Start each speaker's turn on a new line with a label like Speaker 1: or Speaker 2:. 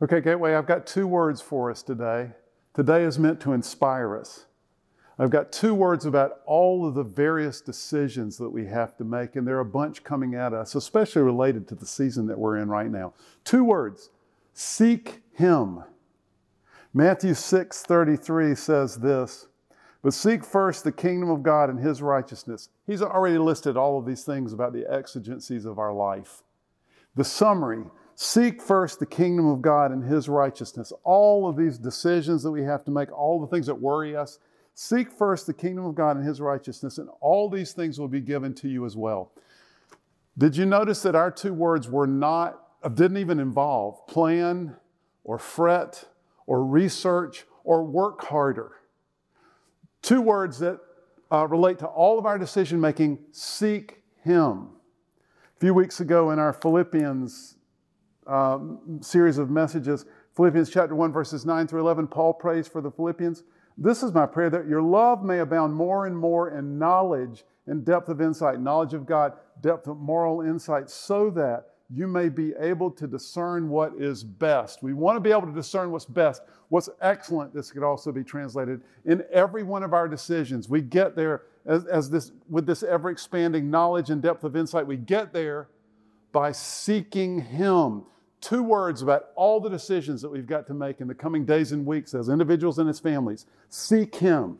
Speaker 1: Okay, Gateway, I've got two words for us today. Today is meant to inspire us. I've got two words about all of the various decisions that we have to make, and there are a bunch coming at us, especially related to the season that we're in right now. Two words seek Him. Matthew 6 33 says this But seek first the kingdom of God and His righteousness. He's already listed all of these things about the exigencies of our life. The summary Seek first the kingdom of God and his righteousness. All of these decisions that we have to make, all the things that worry us, seek first the kingdom of God and his righteousness, and all these things will be given to you as well. Did you notice that our two words were not, didn't even involve plan or fret or research or work harder? Two words that uh, relate to all of our decision making seek him. A few weeks ago in our Philippians um, series of messages. Philippians chapter 1, verses 9 through 11, Paul prays for the Philippians. This is my prayer that your love may abound more and more in knowledge and depth of insight, knowledge of God, depth of moral insight, so that you may be able to discern what is best. We want to be able to discern what's best, what's excellent. This could also be translated in every one of our decisions. We get there as, as this, with this ever expanding knowledge and depth of insight, we get there by seeking Him two words about all the decisions that we've got to make in the coming days and weeks as individuals and as families seek Him.